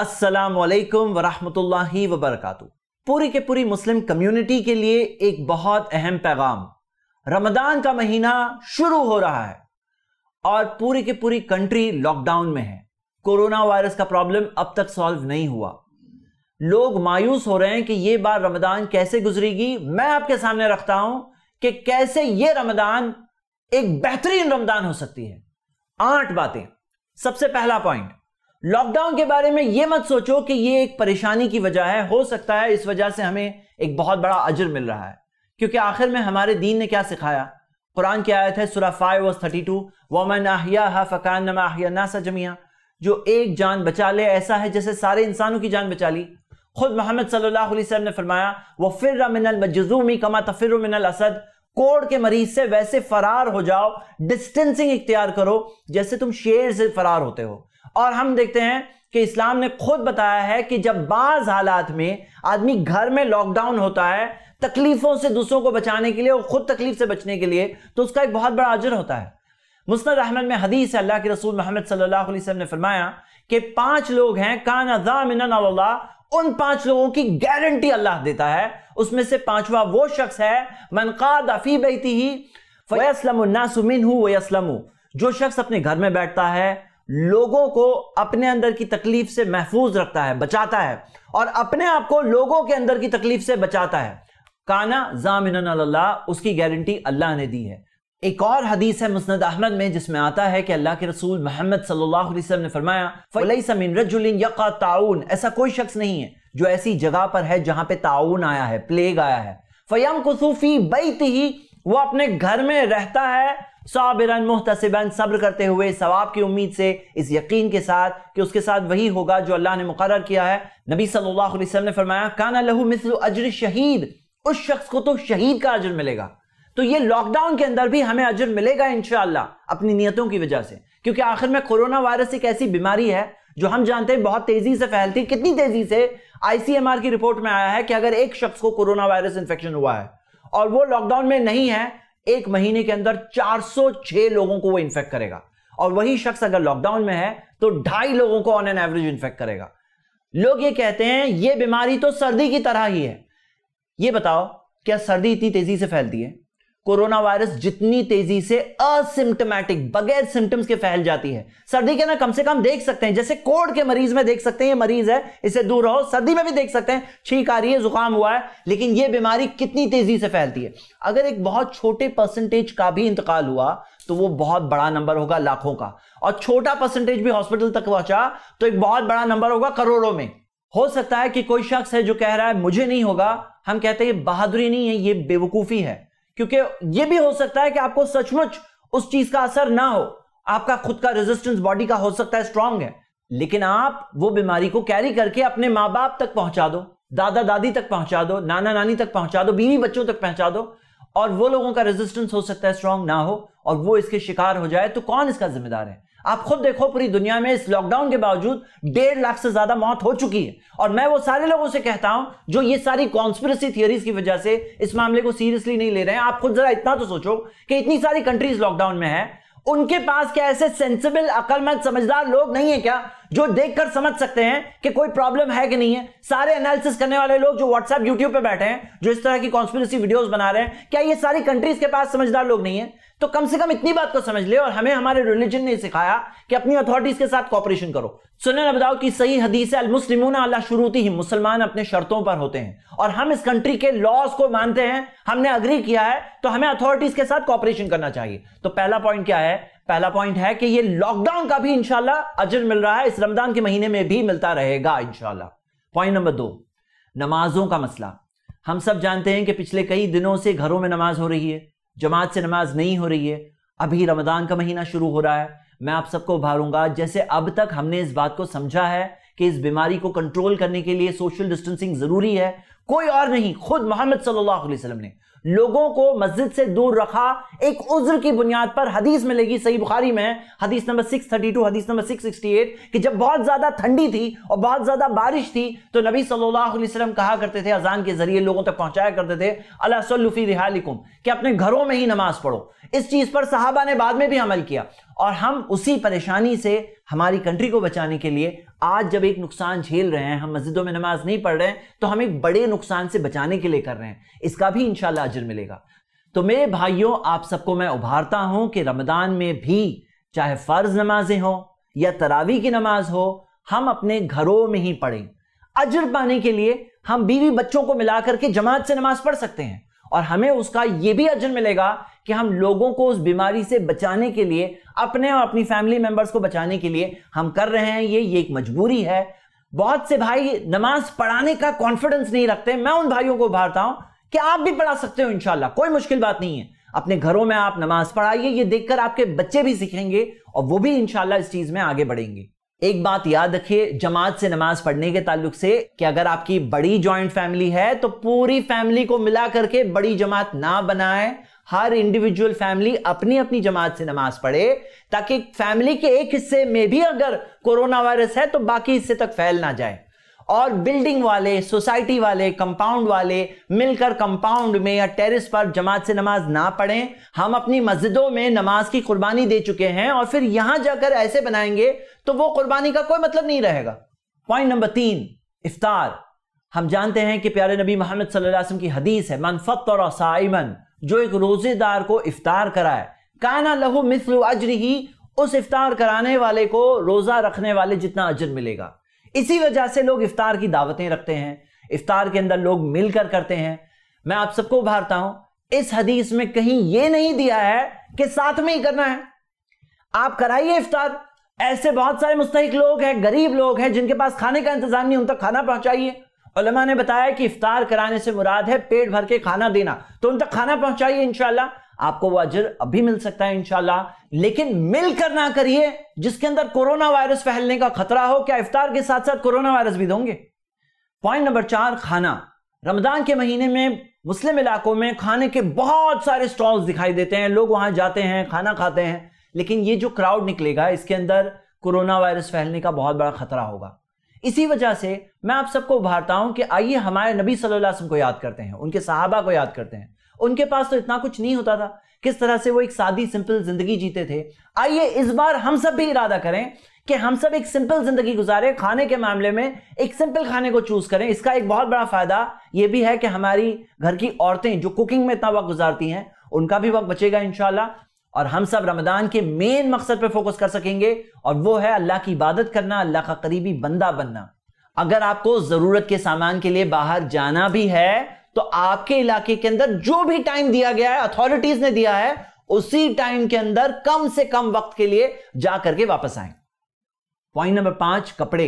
असलकम वरहमतुल्लाहि वबरकू पूरी के पूरी मुस्लिम कम्युनिटी के लिए एक बहुत अहम पैगाम रमदान का महीना शुरू हो रहा है और पूरी की पूरी कंट्री लॉकडाउन में है कोरोना वायरस का प्रॉब्लम अब तक सॉल्व नहीं हुआ लोग मायूस हो रहे हैं कि ये बार रमदान कैसे गुजरेगी मैं आपके सामने रखता हूं कि कैसे ये रमदान एक बेहतरीन रमदान हो सकती है आठ बातें सबसे पहला पॉइंट लॉकडाउन के बारे में यह मत सोचो कि ये एक परेशानी की वजह है हो सकता है इस वजह से हमें एक बहुत बड़ा अजर मिल रहा है क्योंकि आखिर में हमारे दीन ने क्या सिखाया कुरान की आयत है सुरा फाइव वर्स थर्टी टू वमन आहिया फ़कान नमा आहिया नासा जमिया जो एक जान बचा ले ऐसा है जैसे सारे इंसानों की जान बचा ली खुद मोहम्मद सल्लल्लाहु अलैहि वसल्लम ने फरमाया वह फिर मिनल मजजूमी कमा तफिर मिनल असद कोड़ के मरीज से वैसे फरार हो जाओ डिस्टेंसिंग इख्तियार करो जैसे तुम शेर से फरार होते हो और हम देखते हैं कि इस्लाम ने खुद बताया है कि जब बाज हालात में आदमी घर में लॉकडाउन होता है तकलीफों से दूसरों को बचाने के लिए और खुद तकलीफ से बचने के लिए तो उसका एक बहुत बड़ा अजर होता है मुस्तर अहमद में हदीस अल्लाह के रसूल मोहम्मद सल्लाम ने फरमाया कि पांच लोग हैं कान जामिन उन पांच लोगों की गारंटी अल्लाह देता है उसमें से पांचवा वो शख्स है मनकाद अफी बैती ही फैसलम नासुमिन हूँ असलम जो शख्स अपने घर में बैठता है लोगों को अपने अंदर की तकलीफ से महफूज रखता है बचाता है और अपने आप को लोगों के अंदर की तकलीफ से बचाता है काना जामिन उसकी गारंटी अल्लाह ने दी है एक और हदीस है मुस्नद अहमद में जिसमें आता है कि अल्लाह के रसूल मोहम्मद सल्लाम ने फरमाया ताउन ऐसा कोई शख्स नहीं है जो ऐसी जगह पर है जहां पे ताउन आया है प्लेग आया है फयम कुसूफी बैत ही वो अपने घर में रहता है साबिरन मुहतसिबन सब्र करते हुए सवाब की उम्मीद से इस यकीन के साथ कि उसके साथ वही होगा जो अल्लाह ने मुकर किया है नबी सल्लल्लाहु अलैहि वसल्लम ने फरमाया काना लहू मिसल अजर शहीद उस शख्स को तो शहीद का अजर मिलेगा तो ये लॉकडाउन के अंदर भी हमें अजर मिलेगा इनशाला अपनी नीयतों की वजह से क्योंकि आखिर में कोरोना वायरस एक ऐसी बीमारी है जो हम जानते हैं बहुत तेजी से फैलती कितनी तेजी से आईसीएमआर की रिपोर्ट में आया है कि अगर एक शख्स को कोरोना वायरस इन्फेक्शन हुआ है और वो लॉकडाउन में नहीं है एक महीने के अंदर 406 लोगों को वो इन्फेक्ट करेगा और वही शख्स अगर लॉकडाउन में है तो ढाई लोगों को ऑन एन एवरेज इन्फेक्ट करेगा लोग ये कहते हैं ये बीमारी तो सर्दी की तरह ही है ये बताओ क्या सर्दी इतनी तेजी से फैलती है कोरोना वायरस जितनी तेजी से असिम्टमैटिक बगैर सिम्टम्स के फैल जाती है सर्दी के ना कम से कम देख सकते हैं जैसे कोड के मरीज में देख सकते हैं ये मरीज है इसे दूर रहो सर्दी में भी देख सकते हैं छींक आ रही है जुकाम हुआ है लेकिन ये बीमारी कितनी तेजी से फैलती है अगर एक बहुत छोटे परसेंटेज का भी इंतकाल हुआ तो वो बहुत बड़ा नंबर होगा लाखों का और छोटा परसेंटेज भी हॉस्पिटल तक पहुंचा तो एक बहुत बड़ा नंबर होगा करोड़ों में हो सकता है कि कोई शख्स है जो कह रहा है मुझे नहीं होगा हम कहते हैं बहादुरी नहीं है ये बेवकूफी है क्योंकि यह भी हो सकता है कि आपको सचमुच उस चीज का असर ना हो आपका खुद का रेजिस्टेंस बॉडी का हो सकता है स्ट्रांग है लेकिन आप वो बीमारी को कैरी करके अपने माँ बाप तक पहुंचा दो दादा दादी तक पहुंचा दो नाना नानी तक पहुंचा दो बीवी बच्चों तक पहुंचा दो और वो लोगों का रेजिस्टेंस हो सकता है स्ट्रांग ना हो और वो इसके शिकार हो जाए तो कौन इसका जिम्मेदार है आप खुद देखो पूरी दुनिया में इस लॉकडाउन के बावजूद डेढ़ लाख से ज्यादा मौत हो चुकी है और मैं वो सारे लोगों से कहता हूं जो ये सारी कॉन्स्पिरसी थियरीज की वजह से इस मामले को सीरियसली नहीं ले रहे हैं आप खुद जरा इतना तो सोचो कि इतनी सारी कंट्रीज लॉकडाउन में है उनके पास क्या ऐसे सेंसिबल अकलमंद समझदार लोग नहीं है क्या जो देखकर समझ सकते हैं कि कोई प्रॉब्लम है कि नहीं है सारे एनालिसिस करने वाले लोग जो व्हाट्सएप यूट्यूब पे बैठे हैं जो इस तरह की कॉन्स्पिरसी वीडियोस बना रहे हैं क्या ये सारी कंट्रीज के पास समझदार लोग नहीं है तो कम से कम इतनी बात को समझ ले और हमें हमारे रिलीजन ने सिखाया कि अपनी अथॉरिटीज के साथ कॉपरेशन करो सुनने ना बताओ कि सही हदीस है मुस्लिम अल्लाह शुरू ही मुसलमान अपने शर्तों पर होते हैं और हम इस कंट्री के लॉज को मानते हैं हमने अग्री किया है तो हमें अथॉरिटीज के साथ कॉपरेशन करना चाहिए तो पहला पॉइंट क्या है पहला पॉइंट है कि ये लॉकडाउन का भी इंशाला अजर मिल रहा है इस रमजान के महीने में भी मिलता रहेगा इंशाला पॉइंट नंबर दो नमाजों का मसला हम सब जानते हैं कि पिछले कई दिनों से घरों में नमाज हो रही है जमात से नमाज नहीं हो रही है अभी रमदान का महीना शुरू हो रहा है मैं आप सबको उभारूंगा जैसे अब तक हमने इस बात को समझा है कि इस बीमारी को कंट्रोल करने के लिए सोशल डिस्टेंसिंग जरूरी है कोई और नहीं खुद मोहम्मद सल्लल्लाहु अलैहि वसल्लम ने लोगों को मस्जिद से दूर रखा एक उज्र की बुनियाद पर हदीस मिलेगी सही बुखारी में हदीस नंबर 632 हदीस नंबर 668 कि जब बहुत ज्यादा ठंडी थी और बहुत ज्यादा बारिश थी तो नबी सल्लल्लाहु अलैहि वसल्लम कहा करते थे अजान के जरिए लोगों तक पहुंचाया करते थे अल्लाह सल्लुफी रिहालिकुम कि अपने घरों में ही नमाज पढ़ो इस चीज पर साहबा ने बाद में भी अमल किया और हम उसी परेशानी से हमारी कंट्री को बचाने के लिए आज जब एक नुकसान झेल रहे हैं हम मस्जिदों में नमाज नहीं पढ़ रहे हैं तो हम एक बड़े नुकसान से बचाने के लिए कर रहे हैं इसका भी इंशाल्लाह अजर मिलेगा तो मेरे भाइयों आप सबको मैं उभारता हूं कि रमदान में भी चाहे फ़र्ज नमाजें हों या तरावी की नमाज हो हम अपने घरों में ही पढ़ें अजर पाने के लिए हम बीवी बच्चों को मिला करके जमात से नमाज पढ़ सकते हैं और हमें उसका यह भी अजर मिलेगा कि हम लोगों को उस बीमारी से बचाने के लिए अपने और अपनी फैमिली मेंबर्स को बचाने के लिए हम कर रहे हैं ये ये एक मजबूरी है बहुत से भाई नमाज पढ़ाने का कॉन्फिडेंस नहीं रखते मैं उन भाइयों को उभारता हूं कि आप भी पढ़ा सकते हो इनशाला कोई मुश्किल बात नहीं है अपने घरों में आप नमाज पढ़ाइए ये देखकर आपके बच्चे भी सीखेंगे और वो भी इनशाला इस चीज में आगे बढ़ेंगे एक बात याद रखिए जमात से नमाज पढ़ने के ताल्लुक से कि अगर आपकी बड़ी जॉइंट फैमिली है तो पूरी फैमिली को मिला करके बड़ी जमात ना बनाए हर इंडिविजुअल फैमिली अपनी अपनी जमात से नमाज पढ़े ताकि फैमिली के एक हिस्से में भी अगर कोरोना वायरस है तो बाकी हिस्से तक फैल ना जाए और बिल्डिंग वाले सोसाइटी वाले कंपाउंड वाले मिलकर कंपाउंड में या टेरेस पर जमात से नमाज ना पढ़ें हम अपनी मस्जिदों में नमाज की कुर्बानी दे चुके हैं और फिर यहां जाकर ऐसे बनाएंगे तो वो कुर्बानी का कोई मतलब नहीं रहेगा पॉइंट नंबर तीन इफ्तार हम जानते हैं कि प्यारे नबी मोहम्मद सल्लल्लाहु अलैहि वसल्लम की हदीस है मनफत और साइमन जो एक रोजेदार को इफ्तार कराए काना लहू मिसल अजर ही उस इफ्तार कराने वाले को रोजा रखने वाले जितना अजर मिलेगा इसी वजह से लोग इफ्तार की दावतें रखते हैं इफ्तार के अंदर लोग मिलकर करते हैं मैं आप सबको उभारता हूं इस हदीस में कहीं यह नहीं दिया है कि साथ में ही करना है आप कराइए इफ्तार ऐसे बहुत सारे मुस्तक लोग हैं गरीब लोग हैं जिनके पास खाने का इंतजाम नहीं उन तक खाना पहुंचाइए उलमा ने बताया कि इफ्तार कराने से मुराद है पेट भर के खाना देना तो उन तक खाना पहुंचाइए इनशाला आपको वो अजर अभी मिल सकता है इनशाला लेकिन मिलकर ना करिए जिसके अंदर कोरोना वायरस फैलने का खतरा हो क्या इफ्तार के साथ साथ कोरोना वायरस भी दोगे पॉइंट नंबर चार खाना रमजान के महीने में मुस्लिम इलाकों में खाने के बहुत सारे स्टॉल्स दिखाई देते हैं लोग वहां जाते हैं खाना खाते हैं लेकिन ये जो क्राउड निकलेगा इसके अंदर कोरोना वायरस फैलने का बहुत बड़ा खतरा होगा इसी वजह से मैं आप सबको उभारता हूं कि आइए हमारे नबी सल्लल्लाहु अलैहि वसल्लम को याद करते हैं उनके साहबा को याद करते हैं उनके पास तो इतना कुछ नहीं होता था किस तरह से वो एक सादी सिंपल जिंदगी जीते थे आइए इस बार हम सब भी इरादा करें कि हम सब एक सिंपल जिंदगी गुजारें खाने के मामले में एक सिंपल खाने को चूज करें इसका एक बहुत बड़ा फायदा यह भी है कि हमारी घर की औरतें जो कुकिंग में इतना वक्त गुजारती हैं उनका भी वक्त बचेगा इंशाल्लाह और हम सब रमदान के मेन मकसद पर फोकस कर सकेंगे और वो है अल्लाह की इबादत करना अल्लाह का करीबी बंदा बनना अगर आपको जरूरत के सामान के लिए बाहर जाना भी है तो आपके इलाके के अंदर जो भी टाइम दिया गया है अथॉरिटीज ने दिया है उसी टाइम के अंदर कम से कम वक्त के लिए जा करके वापस आए पॉइंट नंबर पांच कपड़े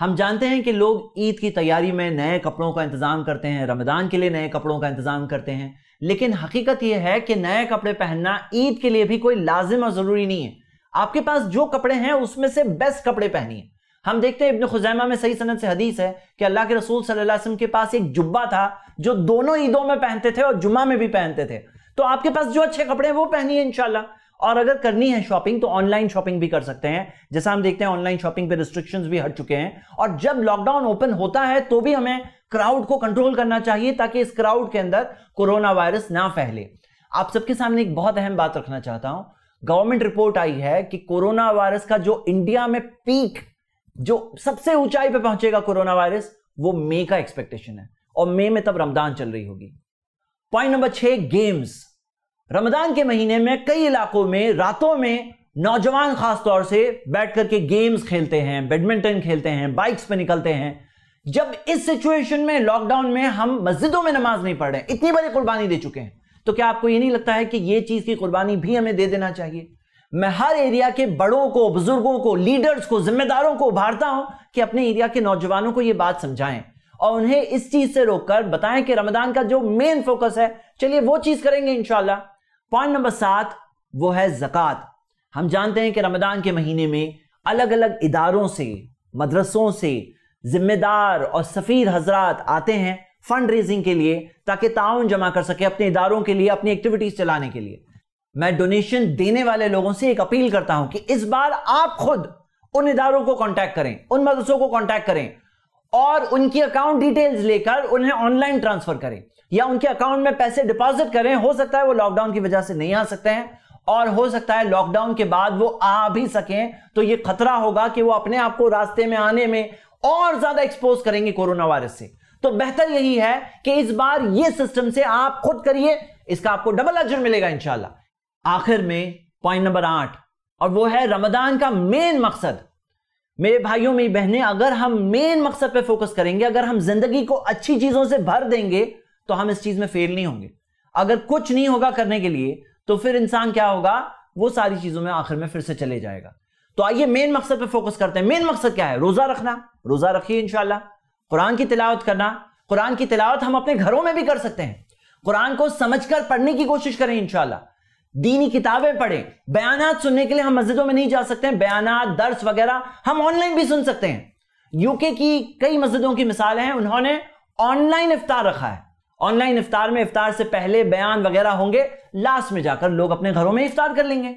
हम जानते हैं कि लोग ईद की तैयारी में नए कपड़ों का इंतजाम करते हैं रमदान के लिए नए कपड़ों का इंतजाम करते हैं लेकिन हकीकत यह है कि नए कपड़े पहनना ईद के लिए भी कोई लाजिम और ज़रूरी नहीं है आपके पास जो कपड़े हैं उसमें से बेस्ट कपड़े पहनिए हम देखते हैं इब्न खुजैमा में सही सनत से हदीस है कि अल्लाह के रसूल सल्लल्लाहु अलैहि वसल्लम के पास एक जुब्बा था जो दोनों ईदों में पहनते थे और जुम्मा में भी पहनते थे तो आपके पास जो अच्छे कपड़े हैं वो पहनिए इनशाला और अगर करनी है शॉपिंग तो ऑनलाइन शॉपिंग भी कर सकते हैं जैसा हम देखते हैं ऑनलाइन शॉपिंग पे रिस्ट्रिक्शंस भी हट चुके हैं और जब लॉकडाउन ओपन होता है तो भी हमें क्राउड को कंट्रोल करना चाहिए ताकि इस क्राउड के अंदर कोरोना वायरस ना फैले आप सबके सामने एक बहुत अहम बात रखना चाहता हूं गवर्नमेंट रिपोर्ट आई है कि कोरोना वायरस का जो इंडिया में पीक जो सबसे ऊंचाई पर पहुंचेगा कोरोना वायरस वो मे का एक्सपेक्टेशन है और मे में तब रमदान चल रही होगी पॉइंट नंबर छह गेम्स रमदान के महीने में कई इलाकों में रातों में नौजवान खासतौर से बैठ करके गेम्स खेलते हैं बैडमिंटन खेलते हैं बाइक्स पे निकलते हैं जब इस सिचुएशन में लॉकडाउन में हम मस्जिदों में नमाज नहीं पढ़ रहे इतनी बड़ी कुर्बानी दे चुके हैं तो क्या आपको ये नहीं लगता है कि ये चीज़ की कुर्बानी भी हमें दे देना चाहिए मैं हर एरिया के बड़ों को बुजुर्गों को लीडर्स को जिम्मेदारों को उभारता हूं कि अपने एरिया के नौजवानों को यह बात समझाएं और उन्हें इस चीज से रोककर बताएं कि रमदान का जो मेन फोकस है चलिए वो चीज करेंगे इनशाला पॉइंट नंबर सात वो है जक़ात हम जानते हैं कि रमदान के महीने में अलग अलग इदारों से मदरसों से जिम्मेदार और सफीद हजरात आते हैं फंड रेजिंग के लिए ताकि ताउन जमा कर सके अपने इदारों के लिए अपनी एक्टिविटीज़ चलाने के लिए मैं डोनेशन देने वाले लोगों से एक अपील करता हूं कि इस बार आप खुद उन इदारों को कांटेक्ट करें उन मदरसों को कांटेक्ट करें और उनकी अकाउंट डिटेल्स लेकर उन्हें ऑनलाइन ट्रांसफर करें या उनके अकाउंट में पैसे डिपॉजिट करें हो सकता है वो लॉकडाउन की वजह से नहीं आ सकते हैं और हो सकता है लॉकडाउन के बाद वो आ भी सकें तो ये खतरा होगा कि वो अपने आप को रास्ते में आने में और ज्यादा एक्सपोज करेंगे कोरोना वायरस से तो बेहतर यही है कि इस बार ये सिस्टम से आप खुद करिए इसका आपको डबल अजर मिलेगा इंशाला आखिर में पॉइंट नंबर आठ और वो है रमदान का मेन मकसद मेरे भाइयों मेरी बहनें अगर हम मेन मकसद पे फोकस करेंगे अगर हम जिंदगी को अच्छी चीजों से भर देंगे तो हम इस चीज में फेल नहीं होंगे अगर कुछ नहीं होगा करने के लिए तो फिर इंसान क्या होगा वो सारी चीजों में आखिर में फिर से चले जाएगा तो आइए मेन मकसद पे फोकस करते हैं मेन मकसद क्या है रोजा रखना रोजा रखिए इनशाला कुरान की तिलावत करना कुरान की तिलावत हम अपने घरों में भी कर सकते हैं कुरान को समझकर पढ़ने की कोशिश करें इंशाला दीनी किताबें पढ़ें बयान सुनने के लिए हम मस्जिदों में नहीं जा सकते हैं बयान दर्स वगैरह हम ऑनलाइन भी सुन सकते हैं यूके की कई मस्जिदों की मिसालें हैं उन्होंने ऑनलाइन इफ्तार रखा है ऑनलाइन इफ्तार में इफ्तार से पहले बयान वगैरह होंगे लास्ट में जाकर लोग अपने घरों में इफ्तार कर लेंगे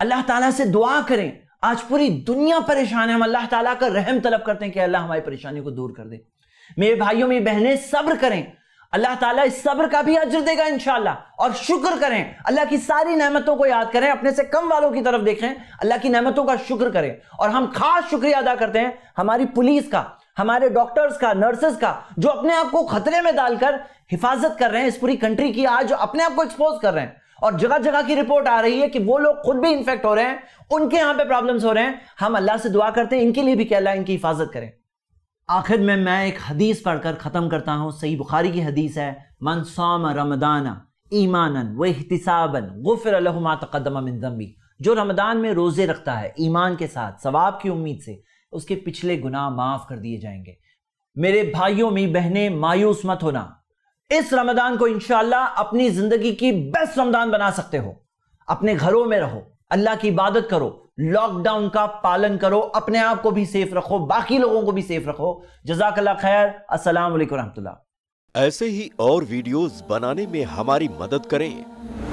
अल्लाह ताला से दुआ करें आज पूरी दुनिया परेशान है हम अल्लाह ताला का रहम तलब करते हैं कि अल्लाह हमारी परेशानियों को दूर कर दे मेरे भाइयों मेरी बहनें सब्र करें अल्लाह ताला इस सब्र का भी अजर देगा इन और शुक्र करें अल्लाह की सारी नहमतों को याद करें अपने से कम वालों की तरफ देखें अल्लाह की नहमतों का शुक्र करें और हम खास शुक्रिया अदा करते हैं हमारी पुलिस का हमारे डॉक्टर्स का नर्सेस का जो अपने आप को खतरे में डालकर हिफाजत कर रहे हैं इस पूरी कंट्री की आज अपने आप को एक्सपोज कर रहे हैं और जगह जगह की रिपोर्ट आ रही है कि वो लोग खुद भी इन्फेक्ट हो रहे हैं उनके यहां पे प्रॉब्लम्स हो रहे हैं हम अल्लाह से दुआ करते हैं इनके लिए भी कहला इनकी हिफाजत करें आखिर में मैं एक हदीस पढ़कर ख़त्म करता हूं सही बुखारी की हदीस है मन सोम रमदाना ईमान व एहतिसाबन गुफर तकदमी जो रमदान में रोज़े रखता है ईमान के साथ सवाब की उम्मीद से उसके पिछले गुनाह माफ़ कर दिए जाएंगे मेरे भाइयों में बहनें मायूस मत होना इस रमदान को इंशाला अपनी जिंदगी की बेस्ट रमदान बना सकते हो अपने घरों में रहो अल्लाह की इबादत करो लॉकडाउन का पालन करो अपने आप को भी सेफ रखो बाकी लोगों को भी सेफ रखो जजाकला खैर असलम वरहमतुल्ला ऐसे ही और वीडियोस बनाने में हमारी मदद करें